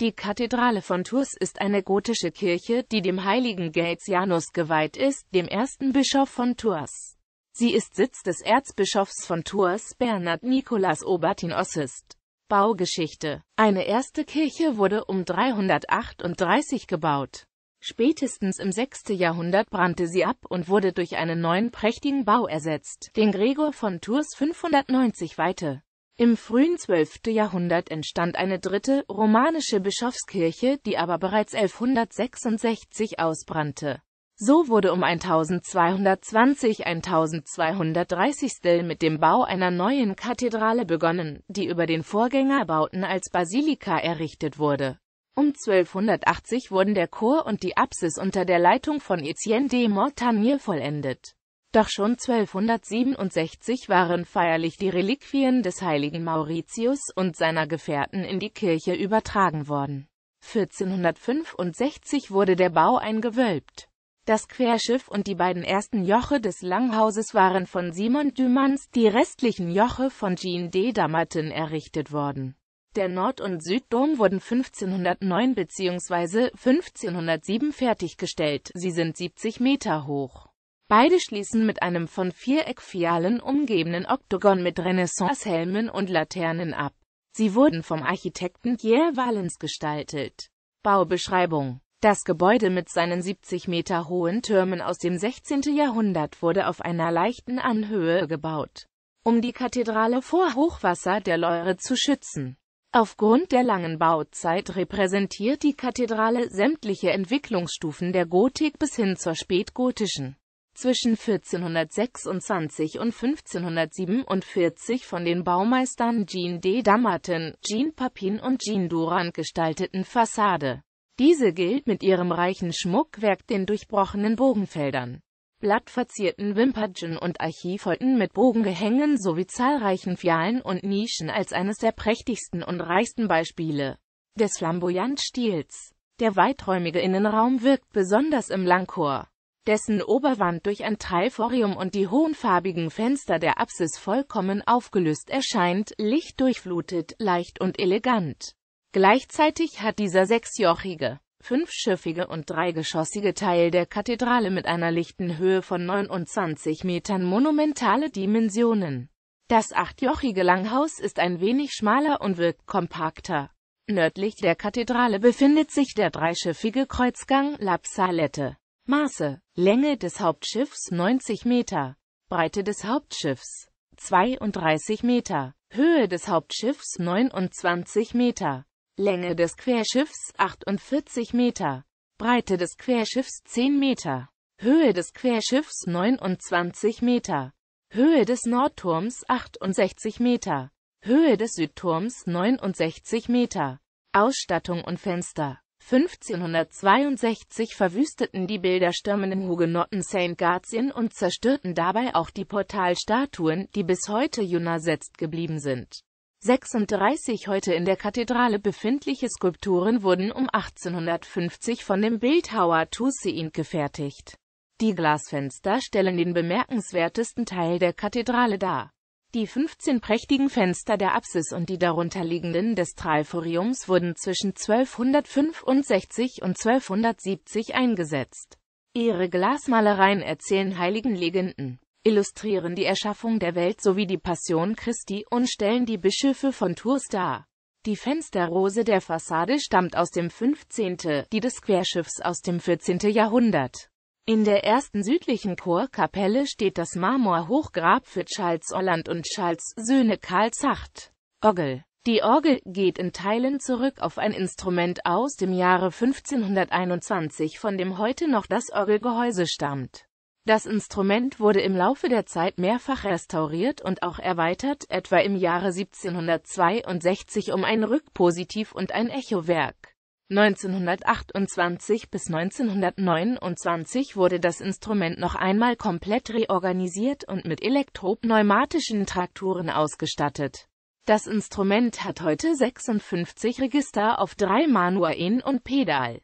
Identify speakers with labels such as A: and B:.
A: Die Kathedrale von Tours ist eine gotische Kirche, die dem heiligen Gaetianus geweiht ist, dem ersten Bischof von Tours. Sie ist Sitz des Erzbischofs von Tours, Bernhard Nicolas Obertin Ossist. Baugeschichte Eine erste Kirche wurde um 338 gebaut. Spätestens im 6. Jahrhundert brannte sie ab und wurde durch einen neuen prächtigen Bau ersetzt, den Gregor von Tours 590 weihte. Im frühen 12. Jahrhundert entstand eine dritte, romanische Bischofskirche, die aber bereits 1166 ausbrannte. So wurde um 1220-1230 mit dem Bau einer neuen Kathedrale begonnen, die über den Vorgängerbauten als Basilika errichtet wurde. Um 1280 wurden der Chor und die Apsis unter der Leitung von Etienne de Mortanier vollendet doch schon 1267 waren feierlich die Reliquien des heiligen Mauritius und seiner Gefährten in die Kirche übertragen worden. 1465 wurde der Bau eingewölbt. Das Querschiff und die beiden ersten Joche des Langhauses waren von Simon Dumans, die restlichen Joche von Jean de Damartin errichtet worden. Der Nord- und Süddom wurden 1509 bzw. 1507 fertiggestellt, sie sind 70 Meter hoch. Beide schließen mit einem von Viereckfialen umgebenen Oktogon mit Renaissance-Helmen und Laternen ab. Sie wurden vom Architekten Pierre Valens gestaltet. Baubeschreibung Das Gebäude mit seinen 70 Meter hohen Türmen aus dem 16. Jahrhundert wurde auf einer leichten Anhöhe gebaut, um die Kathedrale vor Hochwasser der Leure zu schützen. Aufgrund der langen Bauzeit repräsentiert die Kathedrale sämtliche Entwicklungsstufen der Gotik bis hin zur spätgotischen zwischen 1426 und 1547 von den Baumeistern Jean de Damartin, Jean Papin und Jean Durand gestalteten Fassade. Diese gilt mit ihrem reichen Schmuckwerk den durchbrochenen Bogenfeldern, blattverzierten Wimpergen und Archivolten mit Bogengehängen sowie zahlreichen Fialen und Nischen als eines der prächtigsten und reichsten Beispiele des Flamboyant-Stils. Der weiträumige Innenraum wirkt besonders im Langchor dessen Oberwand durch ein Triforium und die hohen farbigen Fenster der Apsis vollkommen aufgelöst erscheint, lichtdurchflutet, leicht und elegant. Gleichzeitig hat dieser sechsjochige, fünfschiffige und dreigeschossige Teil der Kathedrale mit einer lichten Höhe von 29 Metern monumentale Dimensionen. Das achtjochige Langhaus ist ein wenig schmaler und wirkt kompakter. Nördlich der Kathedrale befindet sich der dreischiffige Kreuzgang Lapsalette. Maße, Länge des Hauptschiffs 90 Meter, Breite des Hauptschiffs 32 Meter, Höhe des Hauptschiffs 29 Meter, Länge des Querschiffs 48 Meter, Breite des Querschiffs 10 Meter, Höhe des Querschiffs 29 Meter, Höhe des Nordturms 68 Meter, Höhe des Südturms 69 Meter, Ausstattung und Fenster 1562 verwüsteten die bilderstürmenden Hugenotten St. Gatien und zerstörten dabei auch die Portalstatuen, die bis heute unersetzt geblieben sind. 36 heute in der Kathedrale befindliche Skulpturen wurden um 1850 von dem Bildhauer Toussaint gefertigt. Die Glasfenster stellen den bemerkenswertesten Teil der Kathedrale dar die 15 prächtigen Fenster der Apsis und die darunterliegenden des Triforiums wurden zwischen 1265 und 1270 eingesetzt. Ihre Glasmalereien erzählen heiligen Legenden, illustrieren die Erschaffung der Welt sowie die Passion Christi und stellen die Bischöfe von Tours dar. Die Fensterrose der Fassade stammt aus dem 15., die des Querschiffs aus dem 14. Jahrhundert in der ersten südlichen Chorkapelle steht das Marmorhochgrab für Charles Orland und Charles Söhne Karl Zacht. Orgel Die Orgel geht in Teilen zurück auf ein Instrument aus dem Jahre 1521, von dem heute noch das Orgelgehäuse stammt. Das Instrument wurde im Laufe der Zeit mehrfach restauriert und auch erweitert, etwa im Jahre 1762 um ein Rückpositiv und ein Echowerk. 1928 bis 1929 wurde das Instrument noch einmal komplett reorganisiert und mit elektropneumatischen Trakturen ausgestattet. Das Instrument hat heute 56 Register auf drei Manualen und Pedal